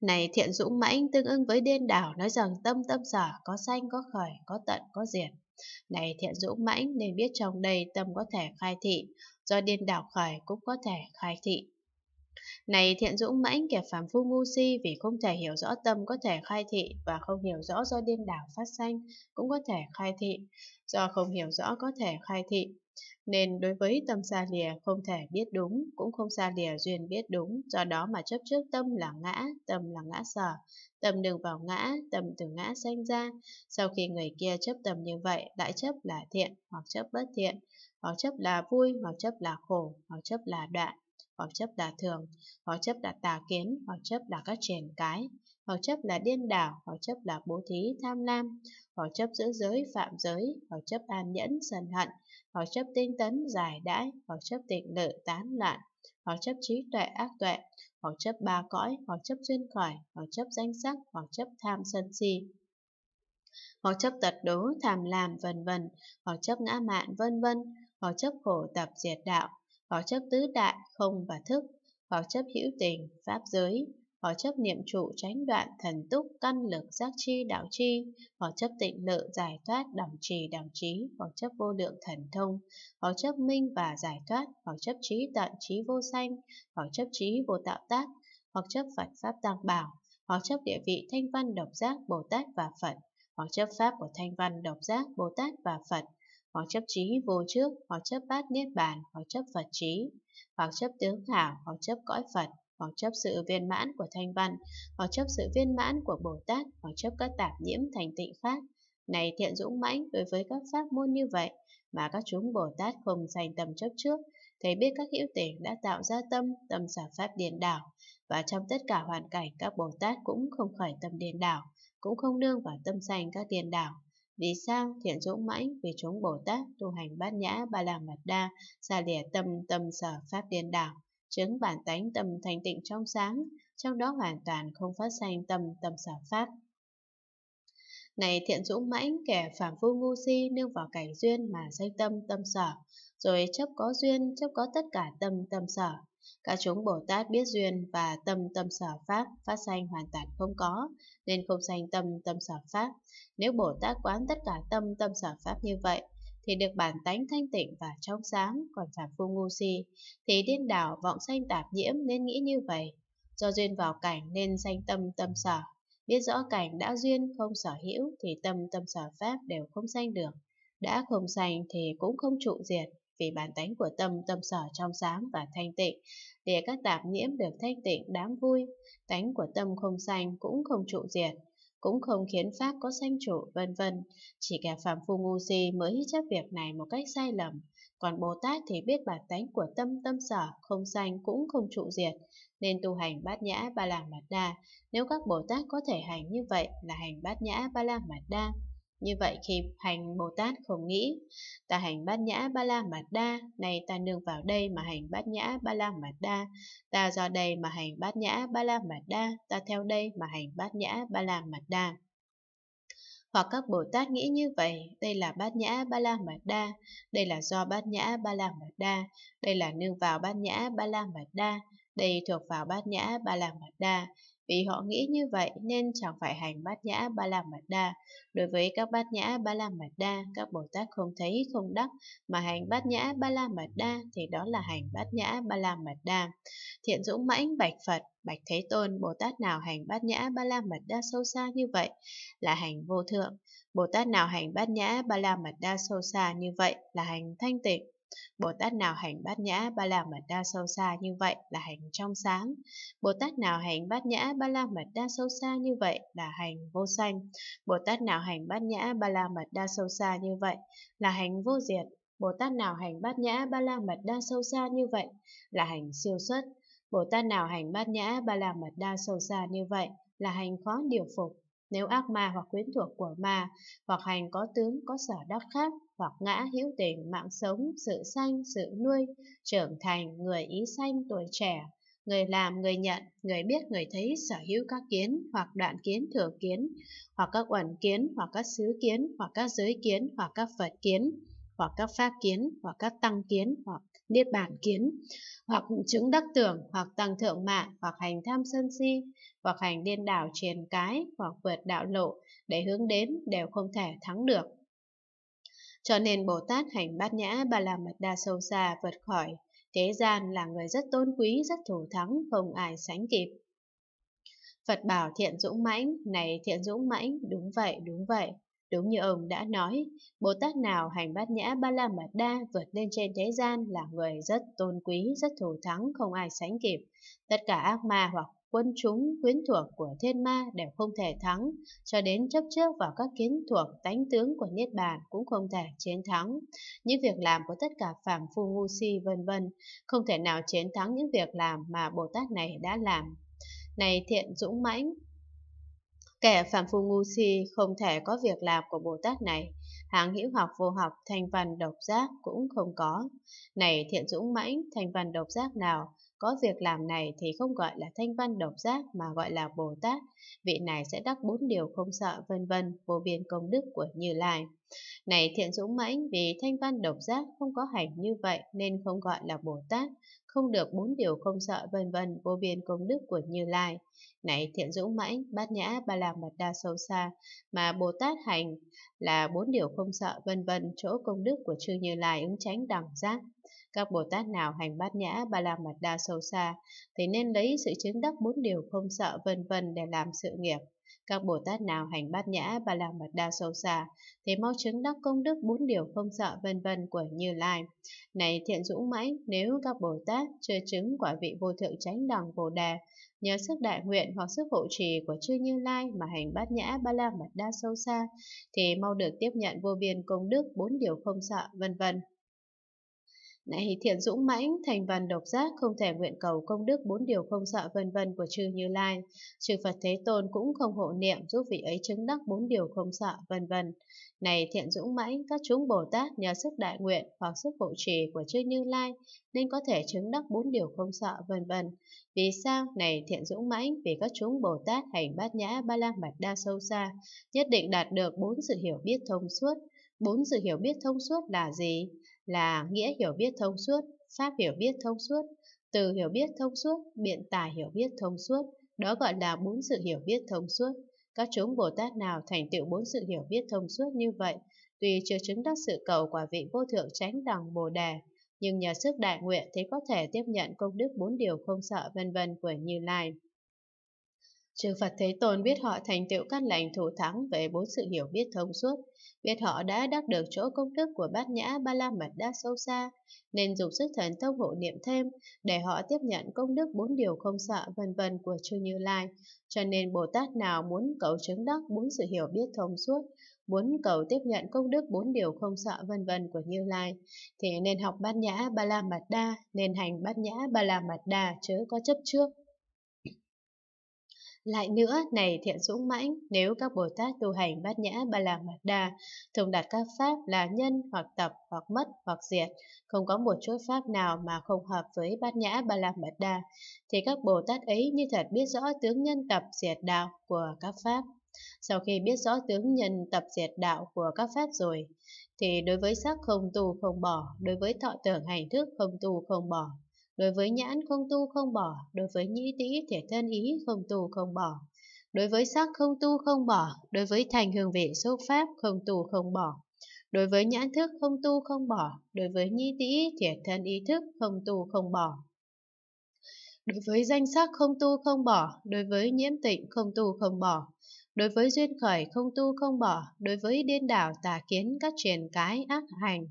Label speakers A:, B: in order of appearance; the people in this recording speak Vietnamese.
A: Này thiện dũng mãnh tương ưng với điên đảo nói rằng tâm tâm giả có sanh có khởi, có tận có diệt. Này thiện dũng mãnh nên biết trong đây tâm có thể khai thị, do điên đảo khởi cũng có thể khai thị. Này thiện dũng mãnh kẻ phàm phu ngu si vì không thể hiểu rõ tâm có thể khai thị và không hiểu rõ do điên đảo phát sanh cũng có thể khai thị, do không hiểu rõ có thể khai thị nên đối với tâm xa lìa không thể biết đúng, cũng không xa lìa duyên biết đúng, do đó mà chấp trước tâm là ngã, tâm là ngã sở, tâm đừng vào ngã, tâm từ ngã sanh ra. Sau khi người kia chấp tâm như vậy, lại chấp là thiện hoặc chấp bất thiện, hoặc chấp là vui, hoặc chấp là khổ, hoặc chấp là đoạn, hoặc chấp là thường, hoặc chấp là tà kiến, hoặc chấp là các triển cái, hoặc chấp là điên đảo, hoặc chấp là bố thí, tham lam, hoặc chấp giữ giới, phạm giới, hoặc chấp an nhẫn, sân hận, hoặc chấp tinh tấn, giải đãi, hoặc chấp tịnh lự, tán loạn, hoặc chấp trí tuệ, ác tuệ, hoặc chấp ba cõi, hoặc chấp duyên khỏi, hoặc chấp danh sắc, hoặc chấp tham sân si, hoặc chấp tật đố, tham lam, vân vân, hoặc chấp ngã mạn, vân vân, hoặc chấp khổ tập diệt đạo, hoặc chấp tứ đại, không và thức, hoặc chấp hữu tình, pháp giới, họ chấp niệm trụ tránh đoạn thần túc căn lực giác chi đạo chi, họ chấp tịnh lự giải thoát đồng trì đồng trí, họ chấp vô lượng thần thông, họ chấp minh và giải thoát, họ chấp trí tận trí vô sanh, họ chấp trí vô tạo tác, hoặc chấp Phật Pháp Tăng Bảo, họ chấp địa vị Thanh Văn Độc Giác Bồ Tát và Phật, họ chấp Pháp của Thanh Văn Độc Giác Bồ Tát và Phật, họ chấp trí vô trước, họ chấp bát niết bàn, họ chấp Phật trí, họ chấp tướng hảo, họ chấp cõi Phật, hoặc chấp sự viên mãn của thanh văn, hoặc chấp sự viên mãn của Bồ Tát, hoặc chấp các tạp nhiễm thành tịnh khác. Này thiện dũng mãnh đối với các pháp môn như vậy mà các chúng Bồ Tát không dành tầm chấp trước, thấy biết các hữu tình đã tạo ra tâm, tâm xả pháp điền đảo, và trong tất cả hoàn cảnh các Bồ Tát cũng không khởi tâm điền đảo, cũng không nương vào tâm sanh các điền đảo. Vì sao thiện dũng mãnh vì chúng Bồ Tát tu hành bát nhã ba la mật đa, xa lìa tâm tâm sở pháp điền đảo chứng bản tánh tâm thanh tịnh trong sáng, trong đó hoàn toàn không phát sanh tâm tâm xả pháp. Này thiện dũng mãnh, kẻ phàm phu ngu si nương vào cảnh duyên mà sanh tâm tâm sở, rồi chấp có duyên, chấp có tất cả tâm tâm sở. Cả chúng Bồ Tát biết duyên và tâm tâm sở pháp phát sanh hoàn toàn không có, nên không sanh tâm tâm sở pháp. Nếu Bồ Tát quán tất cả tâm tâm sở pháp như vậy, thì được bản tánh thanh tịnh và trong sáng, còn phạm phu ngu si thì điên đảo vọng sanh tạp nhiễm nên nghĩ như vậy. Do duyên vào cảnh nên sanh tâm tâm sở, biết rõ cảnh đã duyên không sở hữu thì tâm tâm sở pháp đều không sanh được, đã không sanh thì cũng không trụ diệt. Vì bản tánh của tâm tâm sở trong sáng và thanh tịnh, để các tạp nhiễm được thanh tịnh đáng vui, tánh của tâm không sanh cũng không trụ diệt, cũng không khiến Pháp có sanh trụ vân vân. Chỉ cả phạm phu ngu si mới chấp việc này một cách sai lầm. Còn Bồ Tát thì biết bản tánh của tâm tâm sở, không sanh cũng không trụ diệt, nên tu hành bát nhã ba la mật đa. Nếu các Bồ Tát có thể hành như vậy là hành bát nhã ba la mật đa. Như vậy khi hành Bồ Tát không nghĩ, ta hành bát nhã ba la mật đa, này ta nương vào đây mà hành bát nhã ba la mật đa, ta do đây mà hành bát nhã ba la mật đa, ta theo đây mà hành bát nhã ba la mật đa. Hoặc các Bồ Tát nghĩ như vậy, đây là bát nhã ba la mật đa, đây là do bát nhã ba la mật đa, đây là nương vào bát nhã ba la mật đa, đây thuộc vào bát nhã ba la mật đa vì họ nghĩ như vậy nên chẳng phải hành bát nhã ba la mật đa. Đối với các bát nhã ba la mật đa, các Bồ Tát không thấy không đắc, mà hành bát nhã ba la mật đa thì đó là hành bát nhã ba la mật đa. Thiện dũng mãnh bạch Phật, bạch Thế Tôn, Bồ Tát nào hành bát nhã ba la mật đa sâu xa như vậy là hành vô thượng. Bồ Tát nào hành bát nhã ba la mật đa sâu xa như vậy là hành thanh tịnh. Bồ Tát nào hành bát nhã ba la mật đa sâu xa như vậy là hành trong sáng. Bồ Tát nào hành bát nhã ba la mật đa sâu xa như vậy là hành vô sanh. Bồ Tát nào hành bát nhã ba la mật đa sâu xa như vậy là hành vô diệt. Bồ Tát nào hành bát nhã ba la mật đa sâu xa như vậy là hành siêu xuất. Bồ Tát nào hành bát nhã ba la mật đa sâu xa như vậy là hành khó điều phục nếu ác ma hoặc quyến thuộc của ma, hoặc hành có tướng có sở đắc khác, hoặc ngã hữu tình mạng sống, sự sanh, sự nuôi, trưởng thành, người ý sanh, tuổi trẻ, người làm, người nhận, người biết, người thấy, sở hữu các kiến, hoặc đoạn kiến, thừa kiến, hoặc các uẩn kiến, hoặc các xứ kiến, hoặc các giới kiến, hoặc các phật kiến, hoặc các pháp kiến hoặc các tăng kiến hoặc niết bàn kiến hoặc chứng đắc tưởng hoặc tăng thượng mạng hoặc hành tham sân si hoặc hành điên đảo truyền cái hoặc vượt đạo lộ để hướng đến đều không thể thắng được cho nên bồ tát hành bát nhã ba la mật đa sâu xa vượt khỏi thế gian là người rất tôn quý rất thủ thắng không ai sánh kịp phật bảo thiện dũng mãnh này thiện dũng mãnh đúng vậy đúng vậy Đúng như ông đã nói, Bồ Tát nào hành bát nhã ba la mật đa vượt lên trên thế gian là người rất tôn quý, rất thù thắng, không ai sánh kịp. Tất cả ác ma hoặc quân chúng quyến thuộc của thiên ma đều không thể thắng, cho đến chấp trước vào các kiến thuộc tánh tướng của Niết Bàn cũng không thể chiến thắng. Những việc làm của tất cả phàm phu ngu si vân vân không thể nào chiến thắng những việc làm mà Bồ Tát này đã làm. Này thiện dũng mãnh, Kẻ phạm phu ngu si không thể có việc làm của Bồ Tát này, hàng hữu học vô học thanh văn độc giác cũng không có. Này thiện dũng mãnh, thanh văn độc giác nào, có việc làm này thì không gọi là thanh văn độc giác mà gọi là Bồ Tát, vị này sẽ đắc bốn điều không sợ vân vân, vô biên công đức của Như Lai. Này thiện dũng mãnh, vì thanh văn độc giác không có hành như vậy nên không gọi là Bồ Tát, không được bốn điều không sợ vân vân vô biên công đức của Như Lai. Này thiện dũng mãnh, bát nhã, ba la mật đa sâu xa, mà Bồ Tát hành là bốn điều không sợ vân vân chỗ công đức của chư Như Lai ứng tránh đẳng giác. Các Bồ Tát nào hành bát nhã, ba la mật đa sâu xa thì nên lấy sự chứng đắc bốn điều không sợ vân vân để làm sự nghiệp. Các Bồ Tát nào hành bát nhã và làm mật đa sâu xa, thế mau chứng đắc công đức bốn điều không sợ vân vân của Như Lai. Này thiện dũng mãnh, nếu các Bồ Tát chưa chứng quả vị vô thượng chánh đẳng Bồ Đề, nhờ sức đại nguyện hoặc sức hộ trì của chư Như Lai mà hành bát nhã ba la mật đa sâu xa, thì mau được tiếp nhận vô biên công đức bốn điều không sợ vân vân. Này thiện dũng mãnh, thành văn độc giác, không thể nguyện cầu công đức bốn điều không sợ vân vân của chư Như Lai. Chư Phật Thế Tôn cũng không hộ niệm giúp vị ấy chứng đắc bốn điều không sợ vân vân. Này thiện dũng mãnh, các chúng Bồ Tát nhờ sức đại nguyện hoặc sức hộ trì của chư Như Lai nên có thể chứng đắc bốn điều không sợ vân vân. Vì sao? Này thiện dũng mãnh, vì các chúng Bồ Tát hành bát nhã ba la mật đa sâu xa, nhất định đạt được bốn sự hiểu biết thông suốt. Bốn sự hiểu biết thông suốt là gì? là nghĩa hiểu biết thông suốt, pháp hiểu biết thông suốt, từ hiểu biết thông suốt, biện tài hiểu biết thông suốt, đó gọi là bốn sự hiểu biết thông suốt. Các chúng Bồ Tát nào thành tựu bốn sự hiểu biết thông suốt như vậy, tuy chưa chứng đắc sự cầu quả vị vô thượng tránh đẳng Bồ Đề, nhưng nhờ sức đại nguyện thì có thể tiếp nhận công đức bốn điều không sợ vân vân của Như Lai chư Phật Thế Tôn biết họ thành tựu căn lành thủ thắng về bốn sự hiểu biết thông suốt, biết họ đã đắc được chỗ công đức của bát nhã ba la mật đa sâu xa, nên dùng sức thần thông hộ niệm thêm để họ tiếp nhận công đức bốn điều không sợ vân vân của chư Như Lai. Cho nên Bồ Tát nào muốn cầu chứng đắc bốn sự hiểu biết thông suốt, muốn cầu tiếp nhận công đức bốn điều không sợ vân vân của Như Lai, thì nên học bát nhã ba la mật đa, nên hành bát nhã ba la mật đa chớ có chấp trước. Lại nữa, này thiện dũng mãnh, nếu các Bồ Tát tu hành bát nhã ba la mật đa, thường đặt các pháp là nhân hoặc tập hoặc mất hoặc diệt, không có một chút pháp nào mà không hợp với bát nhã ba la mật đa, thì các Bồ Tát ấy như thật biết rõ tướng nhân tập diệt đạo của các pháp. Sau khi biết rõ tướng nhân tập diệt đạo của các pháp rồi, thì đối với sắc không tu không bỏ, đối với thọ tưởng hành thức không tu không bỏ, Đối với nhãn không tu không bỏ, đối với nhĩ tĩ thể thân ý không tu không bỏ, đối với sắc không tu không bỏ, đối với thành hương vị xúc pháp không tu không bỏ, đối với nhãn thức không tu không bỏ, đối với nhĩ tĩ thể thân ý thức không tu không bỏ. Đối với danh sắc không tu không bỏ, đối với nhiễm tịnh không tu không bỏ, đối với duyên khởi không tu không bỏ, đối với điên đảo tà kiến các truyền cái ác hành,